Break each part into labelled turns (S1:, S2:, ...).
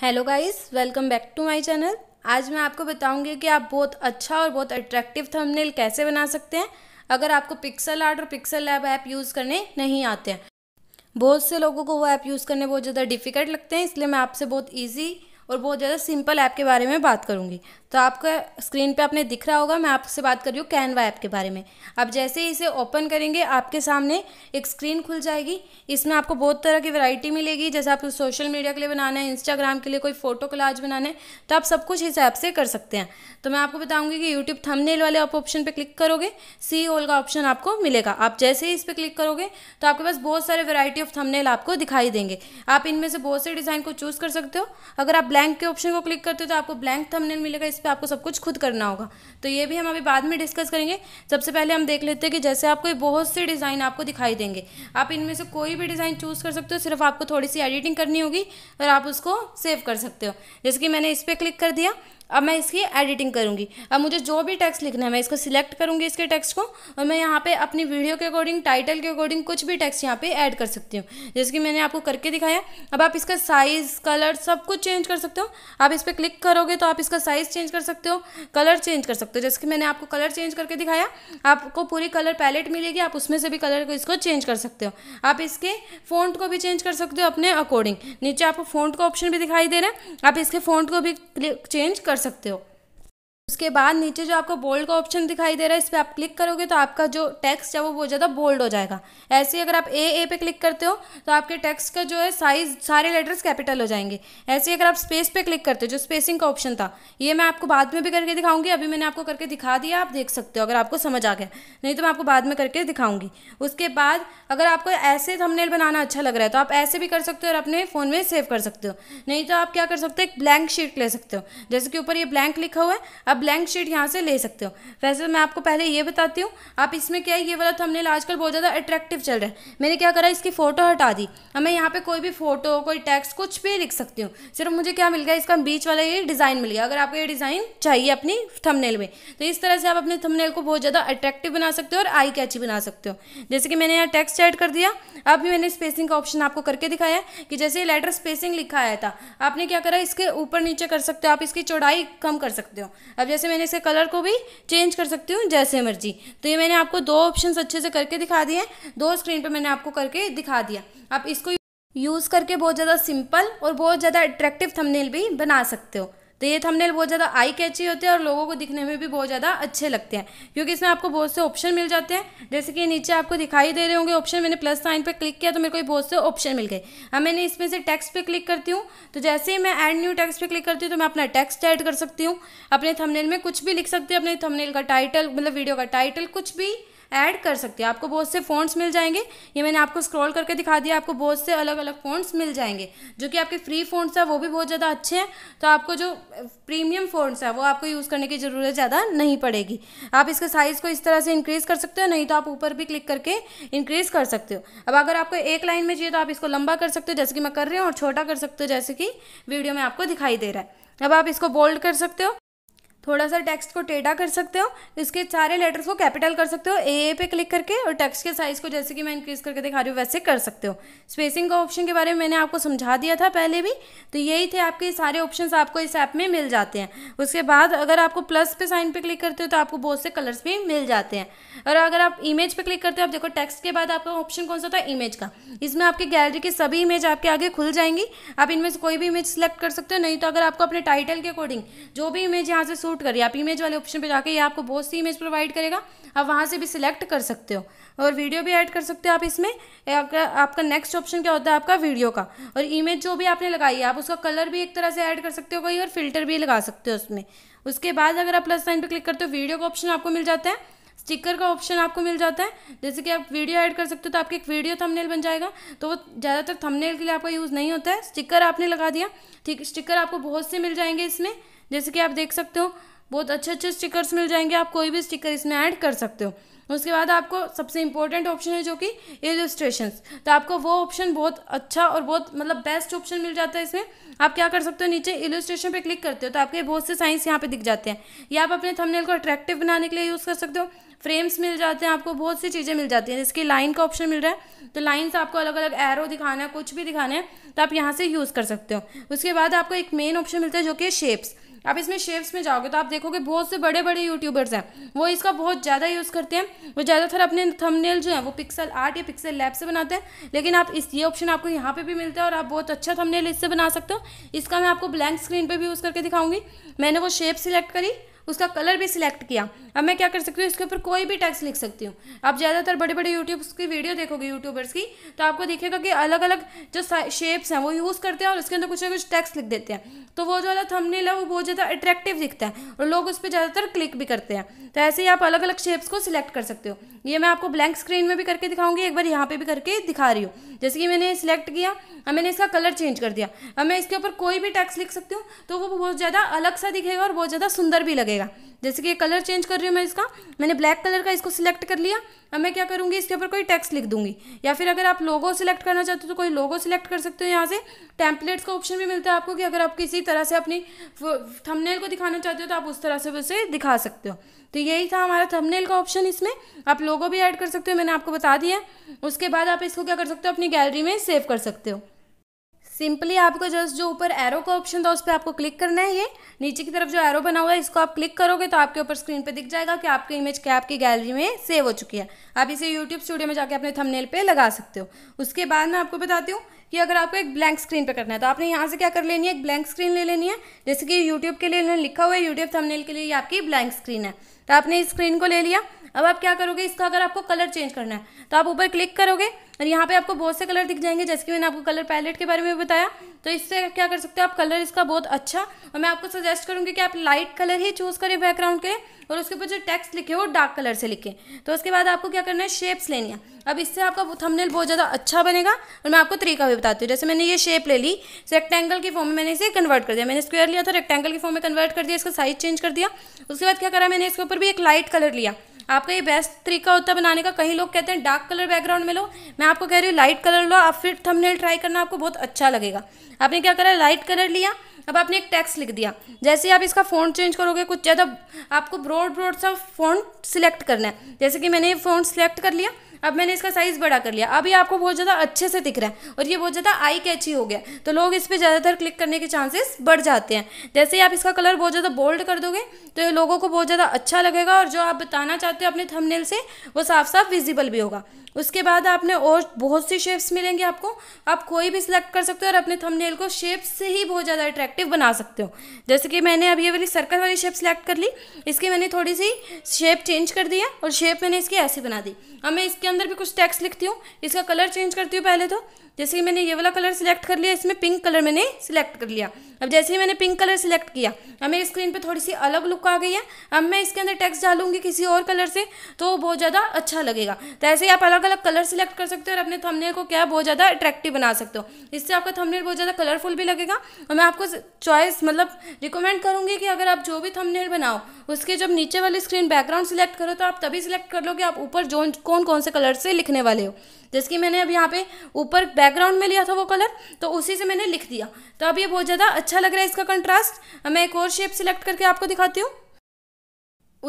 S1: hello guys welcome back to my channel आज मैं आपको बताऊंगी कि आप बहुत अच्छा और बहुत अट्रैक्टिव थंबनेल कैसे बना सकते हैं अगर आपको पिक्सल आर्ट और पिक्सल लैब ऐप यूज़ करने नहीं आते हैं बहुत से लोगों को वो ऐप यूज़ करने बहुत ज़्यादा डिफ़िकल्ट लगते हैं इसलिए मैं आपसे बहुत ईजी और बहुत ज़्यादा सिंपल ऐप के बारे में बात करूँगी तो आपका स्क्रीन पे आपने दिख रहा होगा मैं आपसे बात कर रही हूँ कैनवा ऐप के बारे में आप जैसे ही इसे ओपन करेंगे आपके सामने एक स्क्रीन खुल जाएगी इसमें आपको बहुत तरह की वैरायटी मिलेगी जैसे आपको सोशल मीडिया के लिए बनाना है इंस्टाग्राम के लिए कोई फ़ोटो कलाज बनाना है तो आप सब कुछ इस ऐप से कर सकते हैं तो मैं आपको बताऊँगी कि यूट्यूब थमनेल वाले आप ऑप्शन पर क्लिक करोगे सी ओल का ऑप्शन आपको मिलेगा आप जैसे ही इस पर क्लिक करोगे तो आपके पास बहुत सारे वेरायटी ऑफ थमनेल आपको दिखाई देंगे आप इनमें से बहुत से डिज़ाइन को चूज़ कर सकते हो अगर आप ब्लैंक के ऑप्शन को क्लिक करते हो तो आपको ब्लैंक थंबनेल मिलेगा इस पर आपको सब कुछ खुद करना होगा तो ये भी हम अभी बाद में डिस्कस करेंगे सबसे पहले हम देख लेते हैं कि जैसे आपको बहुत से डिज़ाइन आपको दिखाई देंगे आप इनमें से कोई भी डिज़ाइन चूज़ कर सकते हो सिर्फ आपको थोड़ी सी एडिटिंग करनी होगी और आप उसको सेव कर सकते हो जैसे कि मैंने इस पर क्लिक कर दिया अब मैं इसकी एडिटिंग करूँगी अब मुझे जो भी टेक्स्ट लिखना है मैं इसको सिलेक्ट करूँगी इसके टेक्स्ट को और मैं यहाँ पे अपनी वीडियो के अकॉर्डिंग टाइटल के अकॉर्डिंग कुछ भी टेक्स्ट यहाँ पे ऐड कर सकती हूँ जैसे कि मैंने आपको करके दिखाया अब आप इसका साइज़ कलर सब कुछ चेंज कर सकते हो आप इस पर क्लिक करोगे तो आप इसका साइज़ चेंज कर सकते हो कलर चेंज कर सकते हो जैसे कि मैंने आपको कलर चेंज करके दिखाया आपको पूरी कलर पैलेट मिलेगी आप उसमें से भी कलर को इसको चेंज कर सकते हो आप इसके फोन को भी चेंज कर सकते हो अपने अकॉर्डिंग नीचे आपको फोन का ऑप्शन भी दिखाई दे रहा है आप इसके फोन को भी चेंज कर कर सकते हो उसके बाद नीचे जो आपको बोल्ड का ऑप्शन दिखाई दे रहा है इस पर आप क्लिक करोगे तो आपका जो टेक्स्ट है वो बहुत ज़्यादा बोल्ड हो जाएगा ऐसे ही अगर आप ए ए पे क्लिक करते हो तो आपके टेक्स्ट का जो है साइज सारे लेटर्स कैपिटल हो जाएंगे ऐसे ही अगर आप स्पेस पे क्लिक करते हो जो स्पेसिंग का ऑप्शन था ये मैं आपको बाद में भी करके दिखाऊंगी अभी मैंने आपको करके दिखा दिया आप देख सकते हो अगर आपको समझ आ गया नहीं तो मैं आपको बाद में करके दिखाऊंगी उसके बाद अगर आपको ऐसे थमनेल बनाना अच्छा लग रहा है तो आप ऐसे भी कर सकते हो और अपने फ़ोन में सेव कर सकते हो नहीं तो आप क्या कर सकते हो एक ब्लैंक शीट ले सकते हो जैसे कि ऊपर ये ब्लैंक लिखा हुआ है आप ब्लैंक शीट यहाँ से ले सकते हो वैसे तो मैं आपको पहले ये बताती हूँ आप इसमें क्या है ये वाला थंबनेल तो आजकल बहुत ज़्यादा अट्रैक्टिव चल रहा है मैंने क्या करा इसकी फ़ोटो हटा दी अब मैं यहाँ पर कोई भी फोटो कोई टैक्स कुछ भी लिख सकती हूँ सिर्फ मुझे क्या मिल गया इसका बीच वाला ये डिज़ाइन मिल गया अगर आपको ये डिज़ाइन चाहिए अपनी थमनेल में तो इस तरह से आप अपने थमनेल को बहुत ज़्यादा अट्रैक्टिव बना सकते हो और आई कैची बना सकते हो जैसे कि मैंने यहाँ टेक्स्ट ऐड कर दिया अब भी मैंने स्पेसिंग का ऑप्शन आपको करके दिखाया कि जैसे लेटर स्पेसिंग लिखा आया था आपने क्या करा इसके ऊपर नीचे कर सकते हो आप इसकी चौड़ाई कम कर सकते हो अब जैसे मैंने इसके कलर को भी चेंज कर सकती हूँ जैसे मर्जी तो ये मैंने आपको दो ऑप्शन अच्छे से करके दिखा दिए हैं दो स्क्रीन पर मैंने आपको करके दिखा दिया आप इसको यूज़ करके बहुत ज़्यादा सिंपल और बहुत ज़्यादा अट्रैक्टिव थंबनेल भी बना सकते हो तो ये थंबनेल बहुत ज़्यादा आई कैची होते हैं और लोगों को दिखने में भी बहुत ज़्यादा अच्छे लगते हैं क्योंकि इसमें आपको बहुत से ऑप्शन मिल जाते हैं जैसे कि नीचे आपको दिखाई दे रहे होंगे ऑप्शन मैंने प्लस साइन पर क्लिक किया तो मेरे को बहुत से ऑप्शन मिल गए अब मैंने इसमें से टेक्स्ट पर क्लिक करती हूँ तो जैसे ही मैं एड न्यू टेक्स्ट पर क्लिक करती हूँ तो मैं अपना टेक्स्ट ऐड कर सकती हूँ अपने थमनेल में कुछ भी लिख सकती हूँ अपने थमनेल का टाइटल मतलब वीडियो का टाइटल कुछ भी ऐड कर सकते हैं आपको बहुत से फ़ोनस मिल जाएंगे ये मैंने आपको स्क्रॉल करके दिखा दिया आपको बहुत से अलग अलग फ़ॉन्ट्स मिल जाएंगे जो कि आपके फ्री फ़ोनस हैं वो भी बहुत ज़्यादा अच्छे हैं तो आपको जो प्रीमियम फ़ोनस है वो आपको यूज़ करने की ज़रूरत ज़्यादा नहीं पड़ेगी आप इसके साइज़ को इस तरह से इंक्रीज़ कर सकते हो नहीं तो आप ऊपर भी क्लिक करके इंक्रीज़ कर सकते हो अब अगर आपको एक लाइन में चाहिए तो आप इसको लंबा कर सकते हो जैसे कि मैं कर रही हूँ और छोटा कर सकते हो जैसे कि वीडियो में आपको दिखाई दे रहा है अब आप इसको बोल्ड कर सकते हो थोड़ा सा टेक्स्ट को टेढ़ा कर सकते हो इसके सारे लेटर्स को कैपिटल कर सकते हो ए ए पे क्लिक करके और टेक्स्ट के साइज़ को जैसे कि मैं इंक्रीज़ करके दिखा रही हूँ वैसे कर सकते हो स्पेसिंग का ऑप्शन के बारे में मैंने आपको समझा दिया था पहले भी तो यही थे आपके सारे ऑप्शन आपको इस ऐप में मिल जाते हैं उसके बाद अगर आपको प्लस पे साइन पे क्लिक करते हो तो आपको बहुत से कलर्स भी मिल जाते हैं और अगर आप इमेज पे क्लिक करते हो आप देखो टेक्स्ट के बाद आपका ऑप्शन कौन सा था इमेज का इसमें आपकी गैलरी की सभी इमेज आपके आगे खुल जाएंगी आप इनमें से कोई भी इमेज सेलेक्ट कर सकते हो नहीं तो अगर आपको अपने टाइटल के अकॉर्डिंग जो भी इमेज यहाँ से सूट शूट करिए आप इमेज वाले ऑप्शन पे जाके ये आपको बहुत सी इमेज प्रोवाइड करेगा आप वहाँ से भी सिलेक्ट कर सकते हो और वीडियो भी ऐड कर सकते हो आप इसमें आपका नेक्स्ट ऑप्शन क्या होता है आपका वीडियो का और इमेज जो भी आपने लगाई है आप उसका कलर भी एक तरह से ऐड कर सकते हो कोई और फिल्टर भी लगा सकते हो उसमें उसके बाद अगर आप प्लस साइन पर क्लिक करते हो वीडियो का ऑप्शन आपको मिल जाता है स्टिकर का ऑप्शन आपको मिल जाता है जैसे कि आप वीडियो ऐड कर सकते हो तो आपके एक वीडियो थंबनेल बन जाएगा तो वो ज़्यादातर थंबनेल के लिए आपका यूज़ नहीं होता है स्टिकर आपने लगा दिया ठीक स्टिकर आपको बहुत से मिल जाएंगे इसमें जैसे कि आप देख सकते हो बहुत अच्छे अच्छे स्टिकर्स मिल जाएंगे आप कोई भी स्टिकर इसमें ऐड कर सकते हो उसके बाद आपको सबसे इम्पोर्टेंट ऑप्शन है जो कि इलस्ट्रेशंस तो आपको वो ऑप्शन बहुत अच्छा और बहुत मतलब बेस्ट ऑप्शन मिल जाता है इसमें आप क्या कर सकते हो नीचे इलस्ट्रेशन पे क्लिक करते हो तो आपके बहुत से साइंस यहाँ पे दिख जाते हैं या आप अपने थंबनेल को अट्रैक्टिव बनाने के लिए यूज़ कर सकते हो फ्रेम्स मिल जाते हैं आपको बहुत सी चीज़ें मिल जाती हैं जैसे कि लाइन का ऑप्शन मिल रहा है तो लाइन से आपको अलग अलग एरो दिखाना है कुछ भी दिखाना है तो आप यहाँ से यूज़ कर सकते हो उसके बाद आपको एक मेन ऑप्शन मिलता है जो कि शेप्स आप इसमें शेप्स में जाओगे तो आप देखोगे बहुत से बड़े बड़े यूट्यूबर्स हैं वो इसका बहुत ज़्यादा यूज़ करते हैं वो ज़्यादातर अपने थंबनेल जो है वो पिक्सल आर्ट या पिक्सल लैब से बनाते हैं लेकिन आप इस ये ऑप्शन आपको यहाँ पे भी मिलता है और आप बहुत अच्छा थंबनेल इससे बना सकते हो इसका मैं आपको ब्लैंक स्क्रीन पर भी यूज़ करके दिखाऊंगी मैंने वो शेप सिलेक्ट करी उसका कलर भी सिलेक्ट किया अब मैं क्या कर सकती हूँ इसके ऊपर कोई भी टैक्स लिख सकती हूँ आप ज़्यादातर बड़े बड़े यूट्यूब्स की वीडियो देखोगे यूट्यूबर्स की तो आपको देखेगा कि अलग अलग जो शेप्स हैं वो यूज़ करते हैं और उसके अंदर कुछ ना कुछ टैक्स लिख देते हैं तो वो जो थमने लगा है वो बहुत ज़्यादा अट्रैक्टिव दिखता है और लोग उस पर ज़्यादातर क्लिक भी करते हैं तो ऐसे ही आप अलग अलग शेप्स को सिलेक्ट कर सकते हो ये मैं आपको ब्लैंक स्क्रीन में भी करके दिखाऊंगी एक बार यहाँ पे भी करके दिखा रही हूँ जैसे कि मैंने सिलेक्ट किया अब मैंने इसका कलर चेंज कर दिया अब मैं इसके ऊपर कोई भी टैक्स लिख सकती हूँ तो वो बहुत ज़्यादा अलग सा दिखेगा और बहुत ज़्यादा सुंदर भी लगेगा जाएगा जैसे कि ये कलर चेंज कर रही हूँ मैं इसका मैंने ब्लैक कलर का इसको सिलेक्ट कर लिया अब मैं क्या करूँगी इसके ऊपर कोई टेक्स्ट लिख दूंगी या फिर अगर आप लोगो सिलेक्ट करना चाहते हो तो कोई लोगो सिलेक्ट कर सकते हो यहाँ से टैंपलेट्स का ऑप्शन भी मिलता है आपको कि अगर आप किसी तरह से अपनी थंबनेल को दिखाना चाहते हो तो आप उस तरह से उसे दिखा सकते हो तो यही था हमारा थंबनेल का ऑप्शन इसमें आप लोगो भी ऐड कर सकते हो मैंने आपको बता दिया उसके बाद आप इसको क्या कर सकते हो अपनी गैलरी में सेव कर सकते हो सिंपली आपको जस्ट जो ऊपर एरो का ऑप्शन था उस पर आपको क्लिक करना है ये नीचे की तरफ जो एरो बना हुआ है इसको आप क्लिक करोगे तो आपके ऊपर स्क्रीन पे दिख जाएगा कि आपकी इमेज क्या आपकी गैलरी में सेव हो चुकी है आप इसे यूट्यूब स्टूडियो में जाके अपने थंबनेल पे लगा सकते हो उसके बाद मैं आपको बताती हूँ कि अगर आपको एक ब्लैंक स्क्रीन पर करना है तो आपने यहाँ से क्या कर लेनी है एक ब्लैंक स्क्रीन ले लेनी है जैसे कि यूट्यूब के लिए लिखा हुआ है यूट्यूब थमनेल के लिए आपकी ब्लैंक स्क्रीन है तो आपने इस स्क्रीन को ले लिया अब आप क्या करोगे इसका अगर आपको कलर चेंज करना है तो आप ऊपर क्लिक करोगे और यहाँ पे आपको बहुत से कलर दिख जाएंगे जैसे कि मैंने आपको कलर पैलेट के बारे में बताया तो इससे क्या कर सकते हो आप कलर इसका बहुत अच्छा और मैं आपको सजेस्ट करूँगी कि आप लाइट कलर ही चूज़ करें बैकग्राउंड के और उसके ऊपर जो टेक्स्ट लिखे वो डार्क कलर से लिखें तो उसके बाद आपको क्या करना है शेप्स लेनी है अब इससे आपका थंबनेल बहुत ज़्यादा अच्छा बनेगा और मैं आपको तरीका भी बताती हूँ जैसे मैंने ये शेप ले ली रेक्टेंगल की फॉर्म में मैंने इसे कन्वर्ट कर दिया मैंने स्क्वेयर लिया था रेक्टेंगल की फॉर्म में कन्वर्ट कर दिया इसका साइज चेंज कर दिया उसके बाद क्या करा मैंने इसके ऊपर भी एक लाइट कलर लिया आपका ये बेस्ट तरीका होता है बनाने का कहीं लोग कहते हैं डार्क कलर बैकग्राउंड में लो मैं आपको कह रही हूँ लाइट कलर लो आप फिर थंबनेल ट्राई करना आपको बहुत अच्छा लगेगा आपने क्या करा लाइट कलर लिया अब आपने एक टेक्स्ट लिख दिया जैसे आप इसका फ़ॉन्ट चेंज करोगे कुछ ज़्यादा आपको ब्रॉड ब्रॉड सा फ़ॉन्ट सिलेक्ट करना है जैसे कि मैंने ये फ़ॉन्ट सिलेक्ट कर लिया अब मैंने इसका साइज़ बड़ा कर लिया अब ये आपको बहुत ज़्यादा अच्छे से दिख रहा है और ये बहुत ज़्यादा आई कैची हो गया तो लोग इस पर ज़्यादातर क्लिक करने के चांसेस बढ़ जाते हैं जैसे ही आप इसका कलर बहुत ज़्यादा बोल्ड कर दोगे तो ये लोगों को बहुत ज़्यादा अच्छा लगेगा और जो आप बताना चाहते हो अपने थमनेल से वो साफ साफ विजिबल भी होगा उसके बाद आपने और बहुत सी शेप्स मिलेंगी आपको आप कोई भी सिलेक्ट कर सकते हो और अपने थमनेल को शेप्स से ही बहुत ज़्यादा अट्रैक्ट अट्रैक्टिव बना सकते हो जैसे कि मैंने अब ये वाली सर्कल वाली शेप सेलेक्ट कर ली इसकी मैंने थोड़ी सी शेप चेंज कर दिया और शेप मैंने इसकी ऐसी बना दी अब मैं इसके अंदर भी कुछ टैक्स लिखती हूँ इसका कलर चेंज करती हूँ पहले तो जैसे कि मैंने ये वाला कलर सिलेक्ट कर लिया इसमें पिंक कलर मैंने सिलेक्ट कर लिया अब जैसे ही मैंने पिंक कलर सिलेक्ट किया अब मेरी स्क्रीन पे थोड़ी सी अलग लुक आ गई है अब मैं इसके अंदर टेक्स्ट डालूंगी किसी और कलर से तो बहुत ज़्यादा अच्छा लगेगा तो ऐसे ही आप अलग अलग कलर सिलेक्ट कर सकते हो और अपने थमनेल को क्या बहुत ज़्यादा अट्रैक्टिव बना सकते हो इससे आपका थमनेल बहुत ज़्यादा कलरफुल भी लगेगा और मैं आपको चॉइस मतलब रिकमेंड करूँगी कि अगर आप जो भी थंबनेल बनाओ उसके जब नीचे वाली स्क्रीन बैकग्राउंड सिलेक्ट करो तो आप तभी सिलेक्ट कर लो कि आप ऊपर जो कौन कौन से कलर से लिखने वाले हो जैसे कि मैंने अब यहाँ पे ऊपर बैकग्राउंड में लिया था वो कलर तो उसी से मैंने लिख दिया तो अब ये बहुत ज़्यादा अच्छा लग रहा है इसका कंट्रास्ट मैं एक और शेप सिलेक्ट करके आपको दिखाती हूँ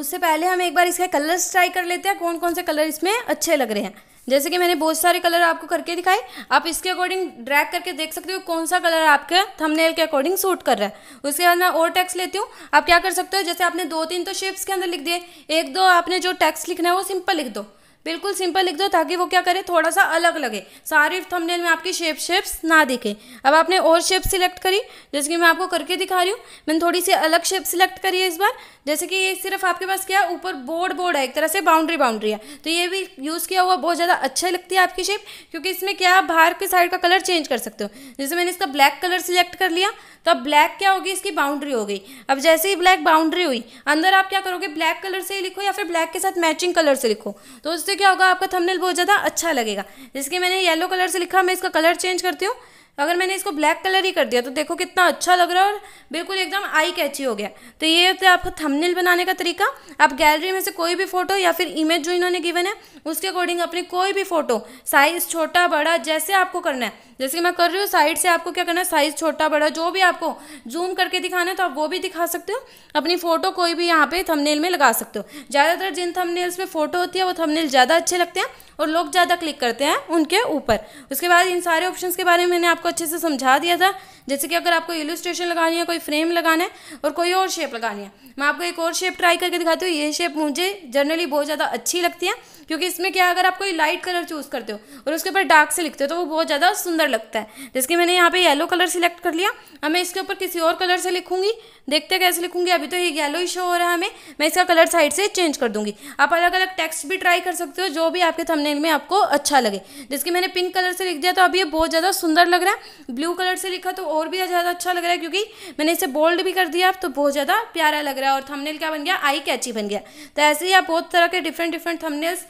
S1: उससे पहले हम एक बार इसके कलर्स ट्राई कर लेते हैं कौन कौन से कलर इसमें अच्छे लग रहे हैं जैसे कि मैंने बहुत सारे कलर आपको करके दिखाए आप इसके अकॉर्डिंग ड्रैग करके देख सकते हो कौन सा कलर आपके थंबनेल के अकॉर्डिंग सूट कर रहा है उसके बाद मैं और टैक्स लेती हूँ आप क्या कर सकते हो जैसे आपने दो तीन तो शेप्स के अंदर लिख दिए एक दो आपने जो टैक्स लिखना है वो सिंपल लिख दो बिल्कुल सिंपल लिख दो ताकि वो क्या करे थोड़ा सा अलग लगे सारे थंबनेल में आपकी शेप शेप्स ना दिखे अब आपने और शेप सिलेक्ट करी जैसे कि मैं आपको करके दिखा रही हूँ मैंने थोड़ी सी अलग शेप सिलेक्ट करी है इस बार जैसे कि ये सिर्फ आपके पास क्या ऊपर बोर्ड बोर्ड है एक तरह से बाउंड्री बाउंड्री है तो ये भी यूज़ किया हुआ बहुत ज़्यादा अच्छा लगती है आपकी शेप क्योंकि इसमें क्या आप बाहर के साइड का कलर चेंज कर सकते हो जैसे मैंने इसका ब्लैक कलर सिलेक्ट कर लिया तो अब ब्लैक क्या होगी इसकी बाउंड्री हो गई अब जैसे ही ब्लैक बाउंड्री हुई अंदर आप क्या करोगे ब्लैक कलर से ही लिखो या फिर ब्लैक के साथ मैचिंग कलर से लिखो तो उससे क्या होगा आपका थमनेल बहुत ज़्यादा अच्छा लगेगा जिसके मैंने येलो कलर से लिखा मैं इसका कलर चेंज करती हूँ अगर मैंने इसको ब्लैक कलर ही कर दिया तो देखो कितना अच्छा लग रहा है और बिल्कुल एकदम आई कैची हो गया तो ये होता है आपका थंबनेल बनाने का तरीका आप गैलरी में से कोई भी फोटो या फिर इमेज जो इन्होंने गिवन है उसके अकॉर्डिंग अपनी कोई भी फोटो साइज़ छोटा बड़ा जैसे आपको करना है जैसे मैं कर रही हूँ साइड से आपको क्या करना है साइज़ छोटा बड़ा जो भी आपको जूम करके दिखाना है तो आप वो भी दिखा सकते हो अपनी फ़ोटो कोई भी यहाँ पे थंबनेल में लगा सकते हो ज़्यादातर जिन थंबनेल्स में फ़ोटो होती है वो थंबनेल ज़्यादा अच्छे लगते हैं और लोग ज़्यादा क्लिक करते हैं उनके ऊपर उसके बाद इन सारे ऑप्शन के बारे में मैंने आपको आपको अच्छे से समझा दिया था जैसे कि अगर आपको इलिस्ट्रेशन लगानी है कोई फ्रेम लगाना है और कोई और शेप लगानी है मैं आपको एक और शेप ट्राई करके दिखाती हूँ ये शेप मुझे जनरली बहुत ज़्यादा अच्छी लगती है क्योंकि इसमें क्या अगर आप कोई लाइट कलर चूज़ करते हो और उसके ऊपर डार्क से लिखते हो तो वो बहुत ज़्यादा सुंदर लगता है जैसे कि मैंने यहाँ पे येलो कलर सिलेक्ट कर लिया अब मैं इसके ऊपर किसी और कलर से लिखूंगी देखते कैसे लिखूंगी अभी तो ये येलो ही शो हो रहा है हमें मैं इसका कलर साइड से चेंज कर दूंगी आप अलग अलग टेक्स्ट भी ट्राई कर सकते हो जो भी आपके थंबनेल में आपको अच्छा लगे कि मैंने पिंक कलर से लिख दिया तो अभी ये बहुत ज़्यादा सुंदर लग रहा है है ब्लू कलर से लिखा तो और भी ज़्यादा अच्छा लग रहा है क्योंकि मैंने इसे बोल्ड भी कर दिया तो बहुत ज़्यादा प्यारा लग रहा है और थमनेल क्या बन गया आई कैची बन गया तो ऐसे ही आप बहुत तरह के डिफरेंट डिफरेंट थमनेल्स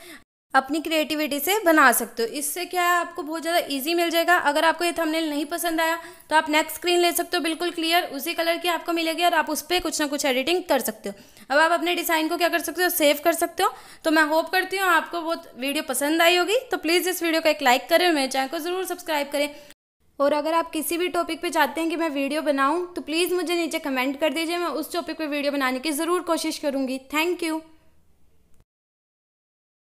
S1: अपनी क्रिएटिविटी से बना सकते हो इससे क्या है आपको बहुत ज़्यादा इजी मिल जाएगा अगर आपको ये थंबनेल नहीं पसंद आया तो आप नेक्स्ट स्क्रीन ले सकते हो बिल्कुल क्लियर उसी कलर की आपको मिलेगी और आप उस पर कुछ ना कुछ एडिटिंग कर सकते हो अब आप अपने डिज़ाइन को क्या कर सकते हो सेव कर सकते हो तो मैं होप करती हूँ आपको बहुत वीडियो पसंद आई होगी तो प्लीज़ इस वीडियो को एक लाइक करें मेरे चैनल को ज़रूर सब्सक्राइब करें और अगर आप किसी भी टॉपिक पे चाहते हैं कि मैं वीडियो बनाऊं तो प्लीज़ मुझे नीचे कमेंट कर दीजिए मैं उस टॉपिक पे वीडियो बनाने की ज़रूर कोशिश करूँगी थैंक यू